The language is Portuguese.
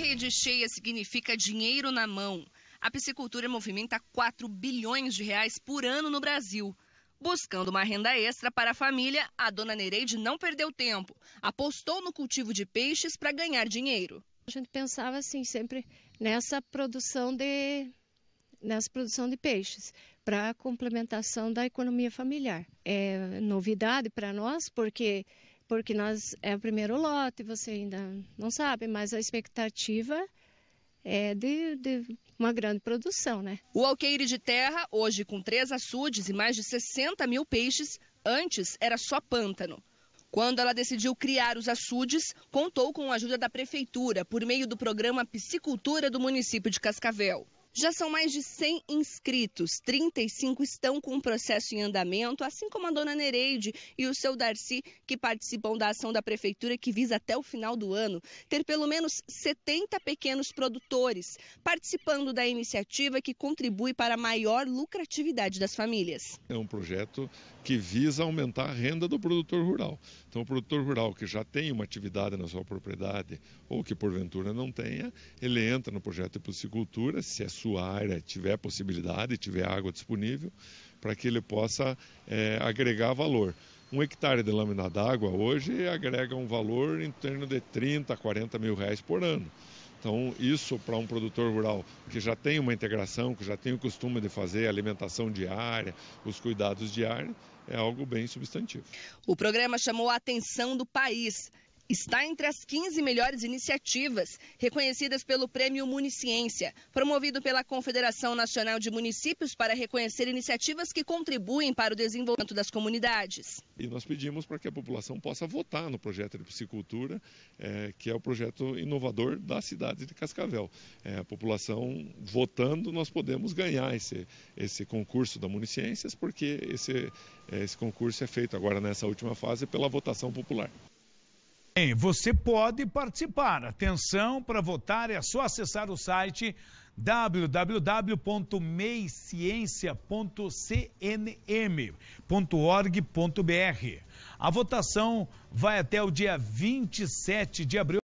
rede cheia significa dinheiro na mão. A piscicultura movimenta 4 bilhões de reais por ano no Brasil. Buscando uma renda extra para a família, a dona Nereide não perdeu tempo. Apostou no cultivo de peixes para ganhar dinheiro. A gente pensava assim sempre nessa produção de nessa produção de peixes para complementação da economia familiar. É novidade para nós porque porque nós é o primeiro lote, você ainda não sabe, mas a expectativa é de, de, uma grande produção, né? O alqueire de terra, hoje com três açudes e mais de 60 mil peixes, antes era só pântano. Quando ela decidiu criar os açudes, contou com a ajuda da prefeitura por meio do programa Piscicultura do município de Cascavel. Já são mais de 100 inscritos, 35 estão com o processo em andamento, assim como a dona Nereide e o seu Darcy, que participam da ação da prefeitura que visa até o final do ano ter pelo menos 70 pequenos produtores participando da iniciativa que contribui para a maior lucratividade das famílias. É um projeto que visa aumentar a renda do produtor rural. Então, o produtor rural que já tem uma atividade na sua propriedade ou que porventura não tenha, ele entra no projeto de piscicultura, se é sua área é, tiver possibilidade, tiver água disponível, para que ele possa é, agregar valor. Um hectare de lâmina d'água hoje agrega um valor em torno de 30, 40 mil reais por ano. Então, isso para um produtor rural que já tem uma integração, que já tem o costume de fazer alimentação diária, os cuidados diários, é algo bem substantivo. O programa chamou a atenção do país está entre as 15 melhores iniciativas reconhecidas pelo Prêmio Municiência, promovido pela Confederação Nacional de Municípios para reconhecer iniciativas que contribuem para o desenvolvimento das comunidades. E nós pedimos para que a população possa votar no projeto de piscicultura, é, que é o projeto inovador da cidade de Cascavel. É, a população votando, nós podemos ganhar esse, esse concurso da Municiências, porque esse, eh, esse concurso é feito agora nessa última fase pela votação popular. Bem, você pode participar. Atenção, para votar é só acessar o site www.meiciencia.cnm.org.br. A votação vai até o dia 27 de abril.